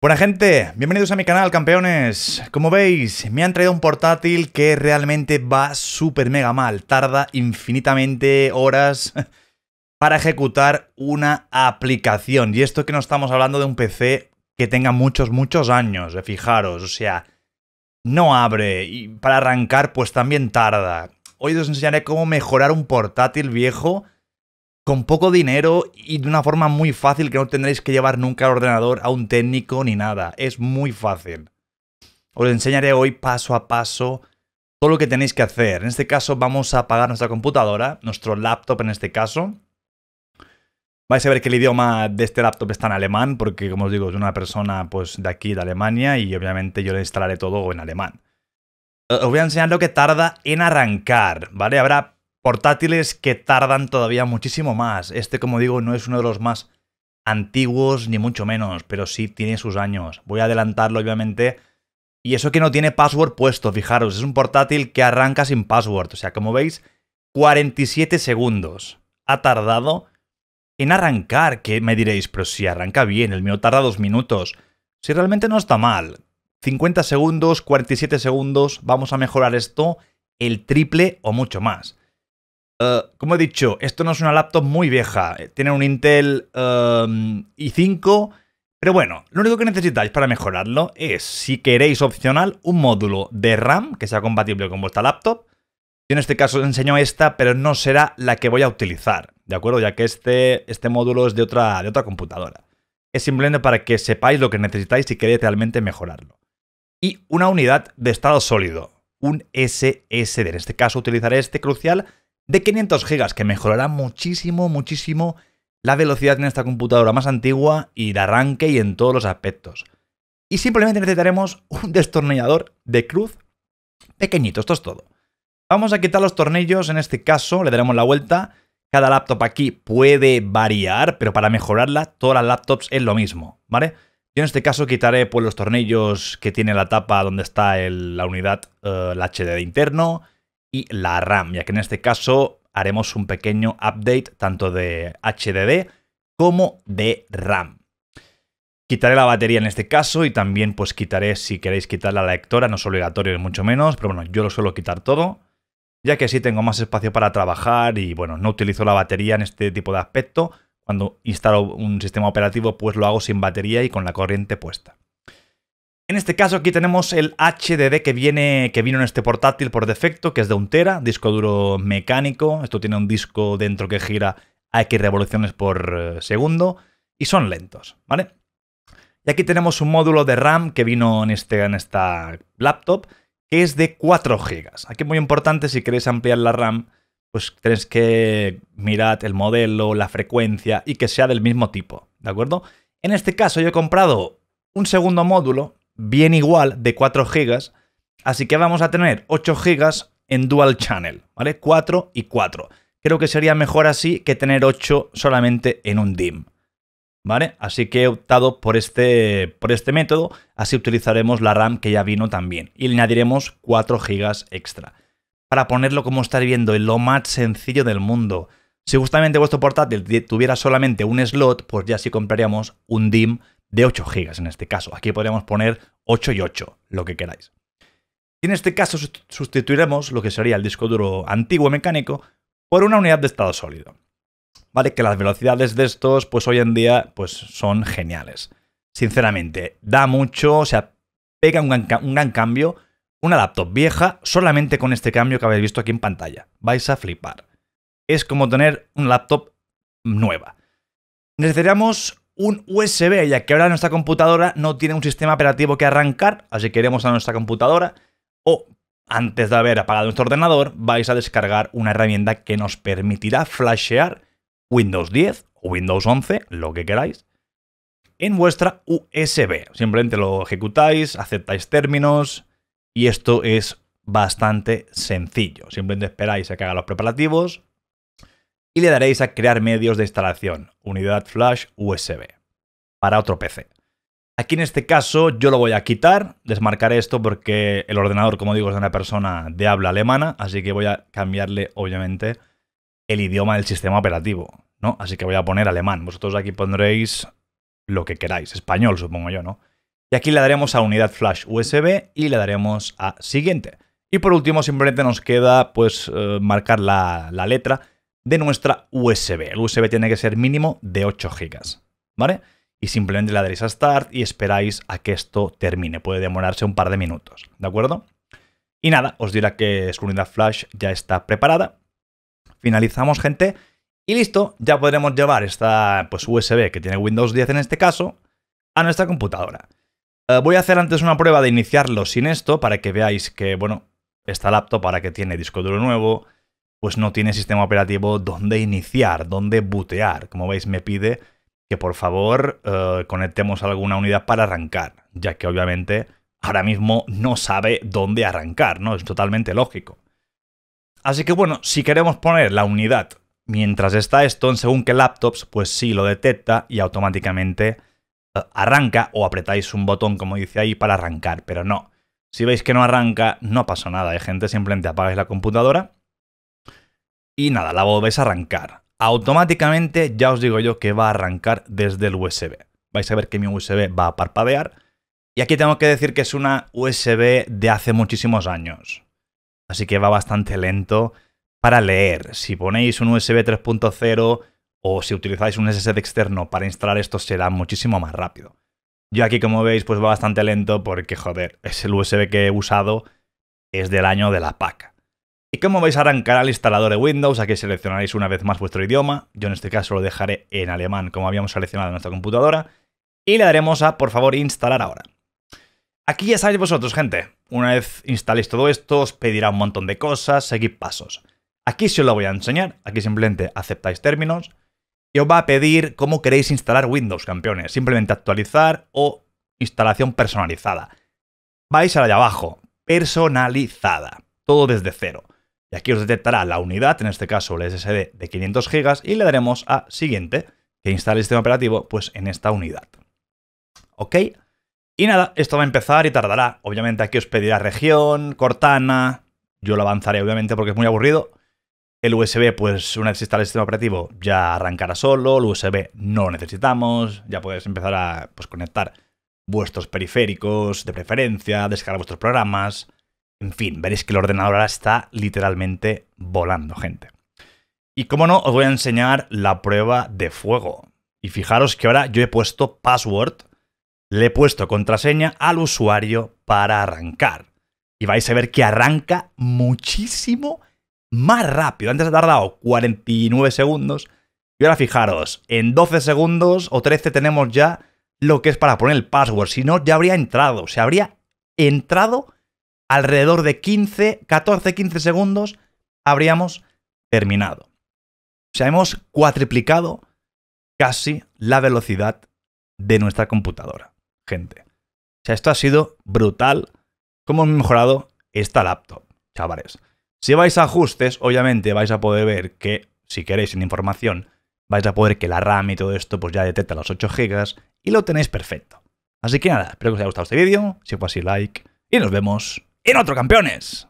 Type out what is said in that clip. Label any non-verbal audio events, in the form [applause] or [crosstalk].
Buena gente, bienvenidos a mi canal campeones. Como veis, me han traído un portátil que realmente va súper mega mal. Tarda infinitamente horas [laughs] para ejecutar una aplicación. Y esto que no estamos hablando de un PC que tenga muchos, muchos años, eh, fijaros. O sea, no abre y para arrancar pues también tarda. Hoy os enseñaré cómo mejorar un portátil viejo con poco dinero y de una forma muy fácil que no tendréis que llevar nunca al ordenador a un técnico ni nada. Es muy fácil. Os enseñaré hoy paso a paso todo lo que tenéis que hacer. En este caso vamos a apagar nuestra computadora, nuestro laptop en este caso. Vais a ver que el idioma de este laptop está en alemán, porque como os digo, es una persona pues, de aquí, de Alemania, y obviamente yo le instalaré todo en alemán. Eh, os voy a enseñar lo que tarda en arrancar, ¿vale? Habrá portátiles que tardan todavía muchísimo más. Este, como digo, no es uno de los más antiguos ni mucho menos, pero sí tiene sus años. Voy a adelantarlo, obviamente. Y eso que no tiene password puesto, fijaros, es un portátil que arranca sin password. O sea, como veis, 47 segundos ha tardado en arrancar, que me diréis, pero si arranca bien, el mío tarda dos minutos. Si realmente no está mal, 50 segundos, 47 segundos, vamos a mejorar esto el triple o mucho más. Eh, como he dicho, esto no es una laptop muy vieja. Eh, tiene un Intel em, i5. Pero bueno, lo único que necesitáis para mejorarlo es, si queréis opcional, un módulo de RAM que sea compatible con vuestra laptop. Yo en este caso os enseño esta, pero no será la que voy a utilizar, ¿de acuerdo? Ya que este, este módulo es de otra, de otra computadora. Es simplemente para que sepáis lo que necesitáis si queréis realmente mejorarlo. Y una unidad de estado sólido, un SSD. En este caso utilizaré este crucial de 500 GB, que mejorará muchísimo, muchísimo la velocidad en esta computadora más antigua y de arranque y en todos los aspectos. Y simplemente necesitaremos un destornillador de cruz pequeñito, esto es todo. Vamos a quitar los tornillos, en este caso le daremos la vuelta. Cada laptop aquí puede variar, pero para mejorarla todas las laptops es lo mismo, ¿vale? Yo en este caso quitaré pues, los tornillos que tiene la tapa donde está la unidad, HD eh, de interno, y la RAM, ya que en este caso haremos un pequeño update tanto de HDD como de RAM. Quitaré la batería en este caso y también pues quitaré, si queréis quitar la lectora, no es obligatorio ni mucho menos, pero bueno, yo lo suelo quitar todo, ya que así tengo más espacio para trabajar y bueno, no utilizo la batería en este tipo de aspecto. Cuando instalo un sistema operativo pues lo hago sin batería y con la corriente puesta. En este caso aquí tenemos el HDD que, viene, que vino en este portátil por defecto, que es de un tera, disco duro mecánico. Esto tiene un disco dentro que gira a X revoluciones por eh, segundo y son lentos, ¿vale? Y aquí tenemos un módulo de RAM que vino en, este, en esta laptop, que es de 4 GB. Aquí es muy importante, si queréis ampliar la RAM, pues tenéis que mirar el modelo, la frecuencia y que sea del mismo tipo, ¿de acuerdo? En este caso yo he comprado un segundo módulo bien igual de 4 GB, así que vamos a tener 8 GB en dual channel, ¿vale? 4 y 4. Creo que sería mejor así que tener 8 solamente en un DIM. ¿Vale? Así que he optado por este, por este método, así utilizaremos la RAM que ya vino también y le añadiremos 4 GB extra. Para ponerlo como estáis viendo, en lo más sencillo del mundo. Si justamente vuestro portátil tuviera solamente un slot, pues ya sí compraríamos un DIM de 8 GB en este caso. Aquí podríamos poner 8 y 8, lo que queráis. Y en este caso sustituiremos lo que sería el disco duro antiguo mecánico por una unidad de estado sólido. Vale, que las velocidades de estos, pues hoy en día, pues son geniales. Sinceramente, da mucho, o sea, pega un gran, un cambio. Una laptop vieja solamente con este cambio que habéis visto aquí en pantalla. Vais a flipar. Es como tener una laptop nueva. Necesitamos un USB, ya que ahora nuestra computadora no tiene un sistema operativo que arrancar, así que iremos a nuestra computadora o antes de haber apagado nuestro ordenador, vais a descargar una herramienta que nos permitirá flashear Windows 10 o Windows 11, lo que queráis, en vuestra USB. Simplemente lo ejecutáis, aceptáis términos y esto es bastante sencillo. Simplemente esperáis a que haga los preparativos y le daréis a crear medios de instalación, unidad flash USB para otro PC. Aquí en este caso yo lo voy a quitar, desmarcaré esto porque el ordenador, como digo, es de una persona de habla alemana, así que voy a cambiarle, obviamente, el idioma del sistema operativo, ¿no? Así que voy a poner alemán. Vosotros aquí pondréis lo que queráis, español, supongo yo, ¿no? Y aquí le daremos a unidad flash USB y le daremos a siguiente. Y por último, simplemente nos queda, pues, eh, marcar la, la letra de nuestra USB. El USB tiene que ser mínimo de 8 GB, ¿vale? y simplemente le daréis a Start y esperáis a que esto termine. Puede demorarse un par de minutos, ¿de acuerdo? Y nada, os dirá que unidad Flash ya está preparada. Finalizamos, gente. Y listo, ya podremos llevar esta pues, USB que tiene Windows 10 en este caso a nuestra computadora. Eh, voy a hacer antes una prueba de iniciarlo sin esto para que veáis que, bueno, esta laptop para que tiene disco duro nuevo, pues no tiene sistema operativo donde iniciar, donde bootear. Como veis, me pide que por favor eh, conectemos alguna unidad para arrancar, ya que obviamente ahora mismo no sabe dónde arrancar, ¿no? Es totalmente lógico. Así que bueno, si queremos poner la unidad mientras está esto en según que laptops, pues sí lo detecta y automáticamente eh, arranca o apretáis un botón como dice ahí para arrancar, pero no. Si veis que no arranca, no pasa nada, hay ¿eh? gente, simplemente apagáis la computadora y nada, la volvéis a arrancar automáticamente ya os digo yo que va a arrancar desde el USB. Vais a ver que mi USB va a parpadear. Y aquí tengo que decir que es una USB de hace muchísimos años. Así que va bastante lento para leer. Si ponéis un USB 3.0 o si utilizáis un SSD externo para instalar esto será muchísimo más rápido. Yo aquí como veis pues va bastante lento porque joder, es el USB que he usado es del año de la PAC. Y como vais a arrancar al instalador de Windows, aquí seleccionaréis una vez más vuestro idioma, yo en este caso lo dejaré en alemán como habíamos seleccionado en nuestra computadora, y le daremos a por favor instalar ahora. Aquí ya sabéis vosotros, gente, una vez instaléis todo esto os pedirá un montón de cosas, seguid pasos. Aquí se os lo voy a enseñar, aquí simplemente aceptáis términos y os va a pedir cómo queréis instalar Windows, campeones, simplemente actualizar o instalación personalizada. Vais a la de abajo, personalizada, todo desde cero. Y aquí os detectará la unidad, en este caso el SSD de 500 GB, y le daremos a siguiente, que instale el sistema operativo pues en esta unidad. ¿Ok? Y nada, esto va a empezar y tardará. Obviamente aquí os pedirá región, Cortana, yo lo avanzaré obviamente porque es muy aburrido. El USB, pues una vez instalado el sistema operativo ya arrancará solo, el USB no lo necesitamos, ya podéis empezar a pues, conectar vuestros periféricos de preferencia, descargar vuestros programas, en fin, veréis que el ordenador ahora está literalmente volando, gente. Y como no, os voy a enseñar la prueba de fuego. Y fijaros que ahora yo he puesto password, le he puesto contraseña al usuario para arrancar. Y vais a ver que arranca muchísimo más rápido. Antes ha tardado 49 segundos. Y ahora fijaros, en 12 segundos o 13 tenemos ya lo que es para poner el password. Si no, ya habría entrado. Se habría entrado alrededor de 15, 14, 15 segundos habríamos terminado. O sea, hemos cuatriplicado casi la velocidad de nuestra computadora, gente. O sea, esto ha sido brutal cómo hemos mejorado esta laptop, chavales. Si vais a ajustes, obviamente vais a poder ver que, si queréis información, vais a poder que la RAM y todo esto pues ya detecta los 8 GB y lo tenéis perfecto. Así que nada, espero que os haya gustado este vídeo. Si fue así, like y nos vemos en Otro Campeones.